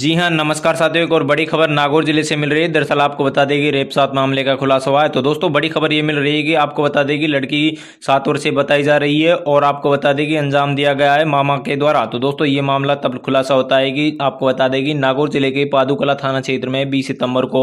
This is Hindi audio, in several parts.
जी हाँ नमस्कार साथियों एक और बड़ी खबर नागौर जिले से मिल रही है दरअसल आपको बता देगी रेप सात मामले का खुलासा हुआ है तो दोस्तों बड़ी खबर ये मिल रही है कि आपको बता देगी लड़की सात वर्ष से बताई जा रही है और आपको बता देगी अंजाम दिया गया है मामा के द्वारा तो दोस्तों ये मामला तब खुलासा होता है कि आपको बता देगी नागौर जिले के पादुकला थाना क्षेत्र में बीस सितम्बर को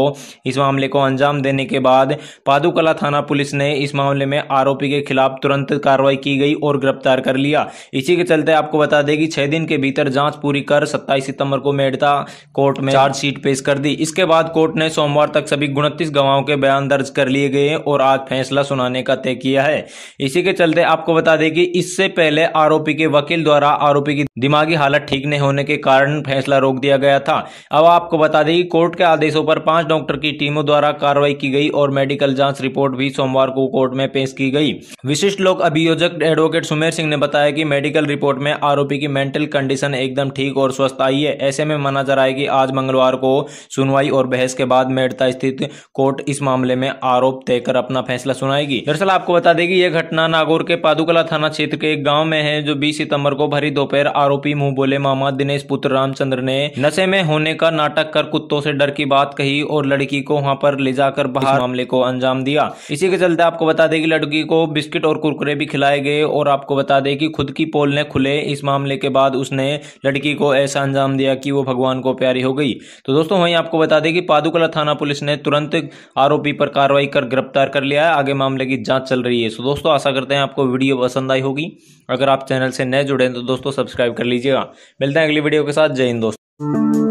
इस मामले को अंजाम देने के बाद पादुकला थाना पुलिस ने इस मामले में आरोपी के खिलाफ तुरंत कार्रवाई की गई और गिरफ्तार कर लिया इसी के चलते आपको बता देगी छह दिन के भीतर जाँच पूरी कर सत्ताईस सितम्बर को मेडता कोर्ट में चार्जशीट पेश कर दी इसके बाद कोर्ट ने सोमवार तक सभी उनतीस गवाहों के बयान दर्ज कर लिए गए हैं और आज फैसला सुनाने का तय किया है इसी के चलते आपको बता दें कि इससे पहले आरोपी के वकील द्वारा आरोपी की दिमागी हालत ठीक नहीं होने के कारण फैसला रोक दिया गया था अब आपको बता दें कि कोर्ट के आदेशों पर पांच डॉक्टर की टीमों द्वारा कार्रवाई की गई और मेडिकल जांच रिपोर्ट भी सोमवार को कोर्ट में पेश की गई विशिष्ट लोक अभियोजक एडवोकेट सुमेर सिंह ने बताया कि मेडिकल रिपोर्ट में आरोपी की मेंटल कंडीशन एकदम ठीक और स्वस्थ आई है ऐसे में मना नजर आएगी आज मंगलवार को सुनवाई और बहस के बाद मेड़ता स्थित कोर्ट इस मामले में आरोप तय कर अपना फैसला सुनाएगी दरअसल आपको बता देगी यह घटना नागौर के पादुकला थाना क्षेत्र के एक गाँव में है जो बीस सितम्बर को भरी दोपहर आरोपी मुंह बोले मामा दिनेश पुत्र रामचंद्र ने नशे में होने का नाटक कर कुत्तों से डर की बात कही और लड़की को वहाँ पर ले जाकर बाहर मामले को अंजाम दिया इसी के चलते आपको बता दें कि लड़की को बिस्किट और कुरकुरे भी खिलाए गए और आपको बता दें कि खुद की पोल ने खुले इस मामले के बाद उसने लड़की को ऐसा अंजाम दिया कि वो भगवान भगवान को प्यारी हो गई तो दोस्तों वहीं आपको बता दें कि पादुकला थाना पुलिस ने तुरंत आरोपी पर कार्रवाई कर गिरफ्तार कर लिया है आगे मामले की जाँच चल रही है सो तो दोस्तों आशा करते हैं आपको वीडियो पसंद आई होगी अगर आप चैनल से नए जुड़े हैं तो दोस्तों सब्सक्राइब कर लीजिएगा मिलते हैं अगली वीडियो के साथ जय हिंद दोस्तों